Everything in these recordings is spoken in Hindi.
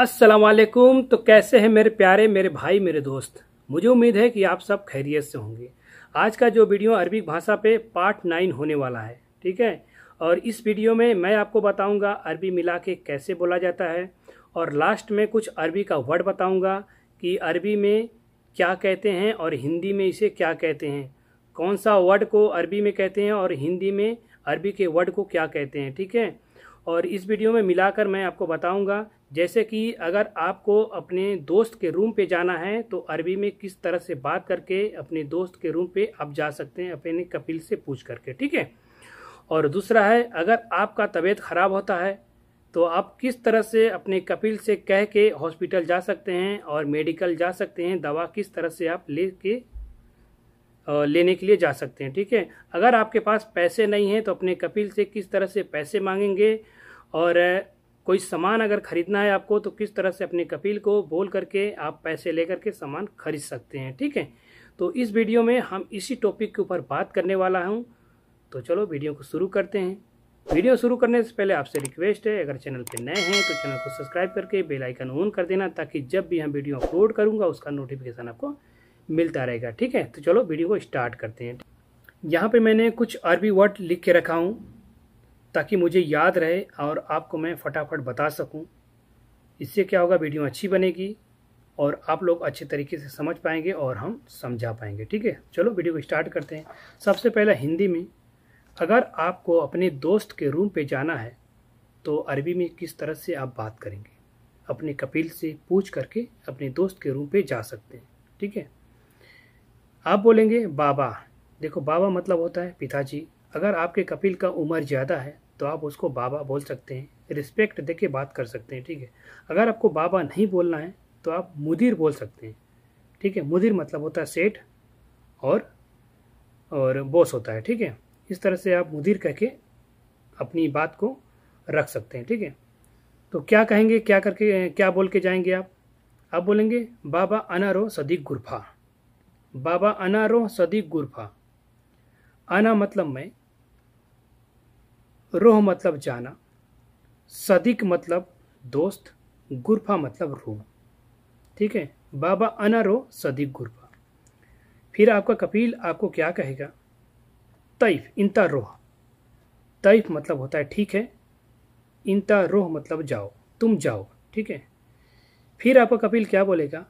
असलकुम तो कैसे हैं मेरे प्यारे मेरे भाई मेरे दोस्त मुझे उम्मीद है कि आप सब खैरियत से होंगे आज का जो वीडियो अरबिक भाषा पे पार्ट नाइन होने वाला है ठीक है और इस वीडियो में मैं आपको बताऊंगा अरबी मिला के कैसे बोला जाता है और लास्ट में कुछ अरबी का वर्ड बताऊंगा कि अरबी में क्या कहते हैं और हिंदी में इसे क्या कहते हैं कौन सा वर्ड को अरबी में कहते हैं और हिंदी में अरबी के वर्ड को क्या कहते हैं ठीक है और इस वीडियो में मिलाकर मैं आपको बताऊंगा जैसे कि अगर आपको अपने दोस्त के रूम पे जाना है तो अरबी में किस तरह से बात करके अपने दोस्त के रूम पे आप जा सकते हैं अपने कपिल से पूछ करके ठीक है और दूसरा है अगर आपका तबीयत खराब होता है तो आप किस तरह से अपने कपिल से कह के हॉस्पिटल जा सकते हैं और मेडिकल जा सकते हैं दवा किस तरह से आप ले लेने के लिए जा सकते हैं ठीक है अगर आपके पास पैसे नहीं हैं तो अपने कपिल से किस तरह से पैसे मांगेंगे और कोई सामान अगर खरीदना है आपको तो किस तरह से अपने कपिल को बोल करके आप पैसे लेकर के सामान खरीद सकते हैं ठीक है तो इस वीडियो में हम इसी टॉपिक के ऊपर बात करने वाला हूँ तो चलो वीडियो को शुरू करते हैं वीडियो शुरू करने से पहले आपसे रिक्वेस्ट है अगर चैनल पर नए हैं तो चैनल को सब्सक्राइब करके बेल आइकन ऑन कर देना ताकि जब भी हम वीडियो अपलोड करूँगा उसका नोटिफिकेशन आपको मिलता रहेगा ठीक है तो चलो वीडियो को स्टार्ट करते हैं यहाँ पे मैंने कुछ अरबी वर्ड लिख के रखा हूँ ताकि मुझे याद रहे और आपको मैं फटाफट बता सकूँ इससे क्या होगा वीडियो अच्छी बनेगी और आप लोग अच्छे तरीके से समझ पाएंगे और हम समझा पाएंगे ठीक है चलो वीडियो को स्टार्ट करते हैं सबसे पहला हिंदी में अगर आपको अपने दोस्त के रूम पे जाना है तो अरबी में किस तरह से आप बात करेंगे अपने कपिल से पूछ करके अपने दोस्त के रूम पे जा सकते हैं ठीक है आप बोलेंगे बाबा देखो बाबा मतलब होता है पिताजी अगर आपके कपिल का उम्र ज़्यादा है तो आप उसको बाबा बोल सकते हैं रिस्पेक्ट दे के बात कर सकते हैं ठीक है अगर आपको बाबा नहीं बोलना है तो आप मुदिर बोल सकते हैं ठीक है मुदिर मतलब होता है सेठ और और बॉस होता है ठीक है इस तरह से आप मुदिर कह के अपनी बात को रख सकते हैं ठीक है तो क्या कहेंगे क्या करके क्या बोल के जाएंगे आप आप बोलेंगे बाबा अनारो सदीक गुरफा बाबा अनारोह सदी गुरफा आना मतलब मैं रोह मतलब जाना सदीक मतलब दोस्त गुरफा मतलब रूह ठीक है बाबा अनारोह सदीक गुरफा फिर आपका कपिल आपको क्या कहेगा तैफ इंता रोह तैफ मतलब होता है ठीक है इंता रोह मतलब जाओ तुम जाओ ठीक है फिर आपका कपिल क्या बोलेगा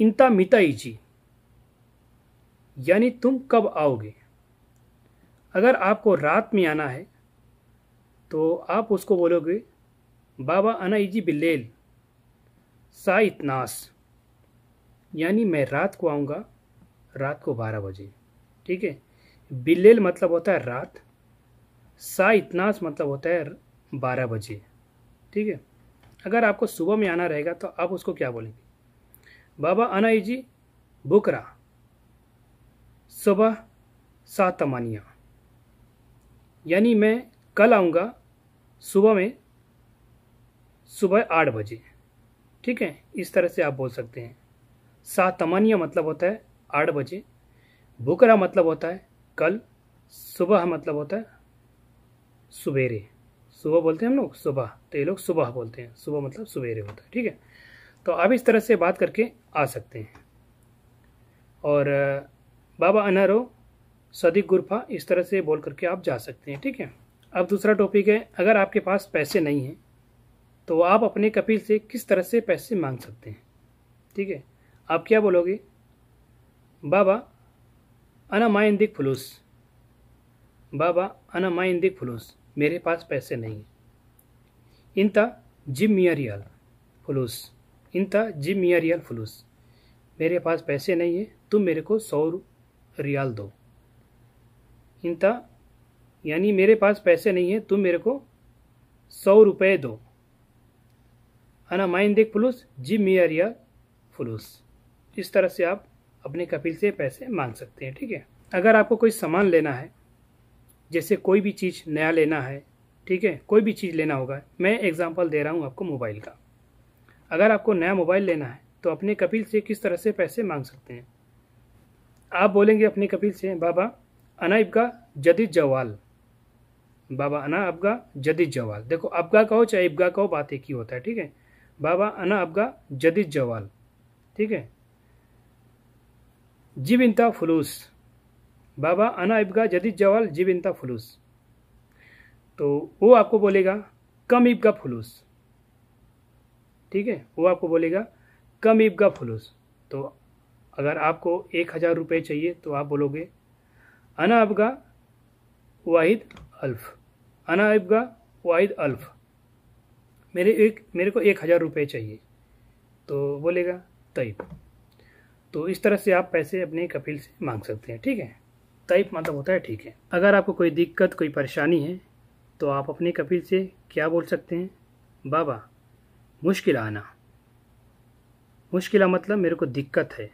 इंता मिताई जी यानी तुम कब आओगे अगर आपको रात में आना है तो आप उसको बोलोगे बाबा अना इजी बिल्लेल सा इतनास यानी मैं रात को आऊँगा रात को बारह बजे ठीक है बिल्लेल मतलब होता है रात सा इतनास मतलब होता है बारह बजे ठीक है अगर आपको सुबह में आना रहेगा तो आप उसको क्या बोलेंगे बाबा अना इजी बुकरा सुबह सात तमानिया यानी मैं कल आऊँगा सुबह में सुबह आठ बजे ठीक है इस तरह से आप बोल सकते हैं सात तमानिया मतलब होता है आठ बजे बुकरा मतलब होता है कल सुबह मतलब होता है सवेरे सुबह बोलते हैं हम लोग सुबह तो ये लोग सुबह बोलते हैं सुबह मतलब सवेरे होता है ठीक है तो आप इस तरह से बात करके आ सकते हैं और बाबा अनहरो सदी गुरफा इस तरह से बोल करके आप जा सकते हैं ठीक है अब दूसरा टॉपिक है अगर आपके पास पैसे नहीं हैं तो आप अपने कपिल से किस तरह से पैसे मांग सकते हैं ठीक है आप क्या बोलोगे बाबा माइंदिक फलूस बाबा अनामाइंदिक फलूस मेरे पास पैसे नहीं हैं इनता जिम मियारियल फलूस इनता जिम मियारियल फलूस मेरे पास पैसे नहीं है तुम मेरे को सौ रियाल दो इंता यानी मेरे पास पैसे नहीं है तुम मेरे को सौ रुपये दो अना माइन देख फुलूस जी आर रियाल फुलूस इस तरह से आप अपने कपिल से पैसे मांग सकते हैं ठीक है अगर आपको कोई सामान लेना है जैसे कोई भी चीज़ नया लेना है ठीक है कोई भी चीज़ लेना होगा मैं एग्जाम्पल दे रहा हूँ आपको मोबाइल का अगर आपको नया मोबाइल लेना है तो अपने कपिल से किस तरह से पैसे मांग सकते हैं आप बोलेंगे अपने कपिल से बाबा अना इबका जदीद जवाल बाबा अना अबगा जदीद जवाल देखो अबगा कहो चाहे इबगा कहो बात एक ही होता है ठीक है बाबा अना अबगा जदीद जवाल ठीक है जिब इंता फलूस बाबा अना इबगा जदीद जवाल जिब इंता फलूस तो वो आपको बोलेगा कम इबगा फलूस ठीक है वो आपको बोलेगा कम इबगा फलूस तो अगर आपको एक हज़ार रुपये चाहिए तो आप बोलोगे अना अबगा वाहिद अल्फ अना अबगा वाहिद अल्फ मेरे एक मेरे को एक हज़ार रुपये चाहिए तो बोलेगा तयब तो इस तरह से आप पैसे अपने कपिल से मांग सकते हैं ठीक है तयब मतलब होता है ठीक है अगर आपको कोई दिक्कत कोई परेशानी है तो आप अपने कपिल से क्या बोल सकते हैं बाबा मुश्किल आना मुश्किल मतलब मेरे को दिक्कत है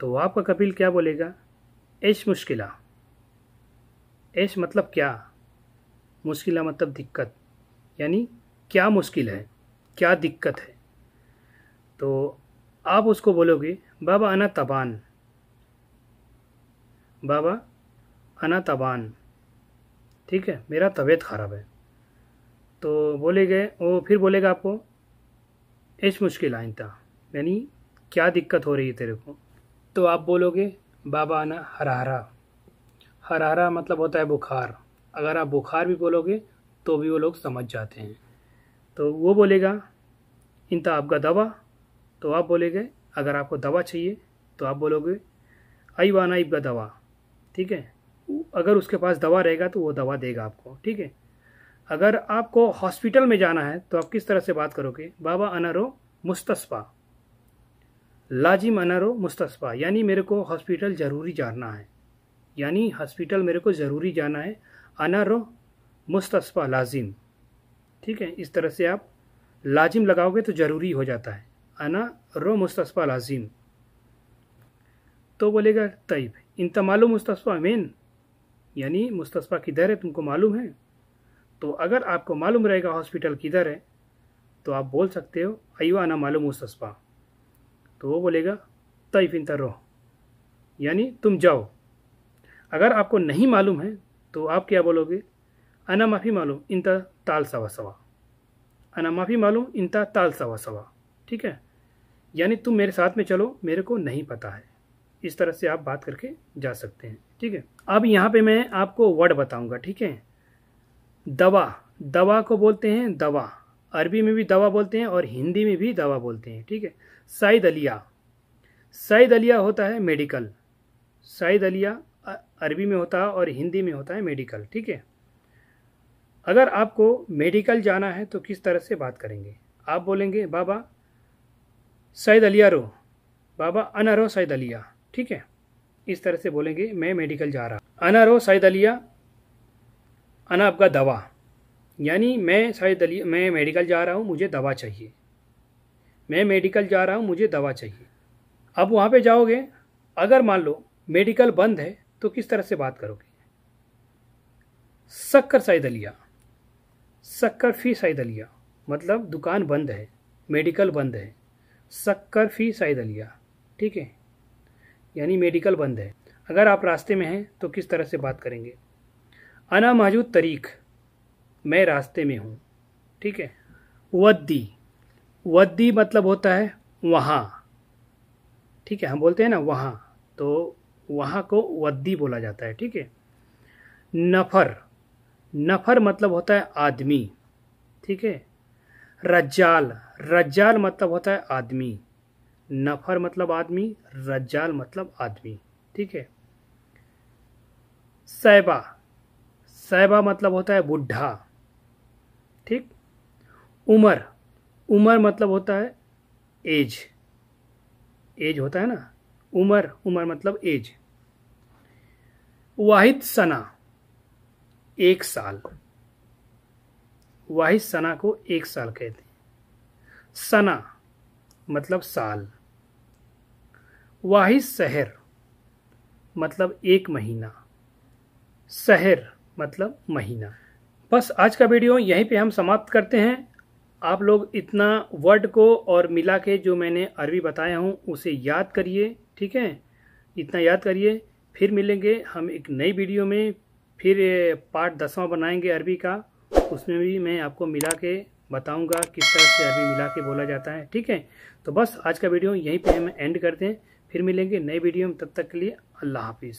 तो आपका कपिल क्या बोलेगा ऐश मुश्किला ऐश मतलब क्या मुश्किला मतलब दिक्कत यानी क्या मुश्किल है क्या दिक्कत है तो आप उसको बोलोगे बाबा अना तबान बाबा अना तबान ठीक है मेरा तबीयत ख़राब है तो बोले गए वो फिर बोलेगा आपको ऐश मुश्किल आइंदा यानी क्या दिक्कत हो रही है तेरे को तो आप बोलोगे बाबा आना हरहरा हरहरा मतलब होता है बुखार अगर आप बुखार भी बोलोगे तो भी वो लोग समझ जाते हैं तो वो बोलेगा इनता तो आपका दवा तो आप बोलेंगे अगर आपको दवा चाहिए तो आप बोलोगे आई वाना इब्गा दवा ठीक है अगर उसके पास दवा रहेगा तो वो दवा देगा आपको ठीक है अगर आपको हॉस्पिटल में जाना है तो आप किस तरह से बात करोगे बाबा अनारो मुस्तस्फ़ा लाजी मनारो मुस्तफ़ा यानी मेरे को हॉस्पिटल ज़रूरी जाना है यानी हॉस्पिटल मेरे को ज़रूरी जाना है अनारो मुस्तफ़ा लाजिम ठीक है इस तरह से आप लाजिम लगाओगे तो ज़रूरी हो जाता है अना रो मुस्तफ़ा लाजिम तो बोलेगा तयब इन तमालो मुस्तफ़ा मेन यानी मुस्तफ़ा किधर है तुमको मालूम है तो अगर आपको मालूम रहेगा हॉस्पिटल किधर है तो आप बोल सकते हो अयो अना मालूम मुस्तफ़ा तो वो बोलेगा तयफिन तर्रो यानी तुम जाओ अगर आपको नहीं मालूम है तो आप क्या बोलोगे अना माफ़ी मालूम इनता ताल सवा सवा अना माफ़ी मालूम इनता ताल सवा सवा ठीक है यानी तुम मेरे साथ में चलो मेरे को नहीं पता है इस तरह से आप बात करके जा सकते हैं ठीक है अब यहाँ पे मैं आपको वर्ड बताऊँगा ठीक है दवा दवा को बोलते हैं दवा अरबी में भी दवा बोलते हैं और हिंदी में भी दवा बोलते हैं ठीक है सईद अलिया सईद अलिया होता है मेडिकल सईद अलिया अरबी में होता है और हिंदी में होता है मेडिकल ठीक है अगर आपको मेडिकल जाना है तो किस तरह से बात करेंगे आप बोलेंगे बाबा सैद अलिया रो बाबा अना रो सैद अलिया ठीक है इस तरह से बोलेंगे मैं मेडिकल जा रहा अना रो सैद अलिया अना आपका दवा यानी मैं सैद अलिया मैं मेडिकल जा रहा हूँ मुझे दवा चाहिए मैं मेडिकल जा रहा हूँ मुझे दवा चाहिए अब वहाँ पे जाओगे अगर मान लो मेडिकल बंद है तो किस तरह से बात करोगे शक्कर साई दलिया शक्कर फी साई दलिया मतलब दुकान बंद है मेडिकल बंद है शक्कर फी साई दलिया ठीक है यानी मेडिकल बंद है अगर आप रास्ते में हैं तो किस तरह से बात करेंगे अना महजूद तरीक़ मैं रास्ते में हूँ ठीक है वद्दी वद्दी मतलब होता है वहाँ ठीक है हम बोलते हैं ना वहाँ तो वहाँ को वद्दी बोला जाता है ठीक है नफर नफर मतलब होता है आदमी ठीक है रज्जाल रज्जाल मतलब होता है आदमी नफर मतलब आदमी रज्जाल मतलब आदमी ठीक है सैबा सैबा मतलब होता है बुढ़ा ठीक उमर उमर मतलब होता है एज एज होता है ना उमर उमर मतलब एज वाहिद सना एक साल वाहिद सना को एक साल कहते हैं सना मतलब साल वाहिद शहर मतलब एक महीना शहर मतलब महीना बस आज का वीडियो यहीं पे हम समाप्त करते हैं आप लोग इतना वर्ड को और मिला के जो मैंने अरबी बताया हूँ उसे याद करिए ठीक है इतना याद करिए फिर मिलेंगे हम एक नई वीडियो में फिर पार्ट दसवां बनाएंगे अरबी का उसमें भी मैं आपको मिला के बताऊँगा किस तरह से अरबी मिला के बोला जाता है ठीक है तो बस आज का वीडियो यहीं पर हम एंड करते हैं फिर मिलेंगे नई वीडियो में तब तक के लिए अल्लाह हाफिज़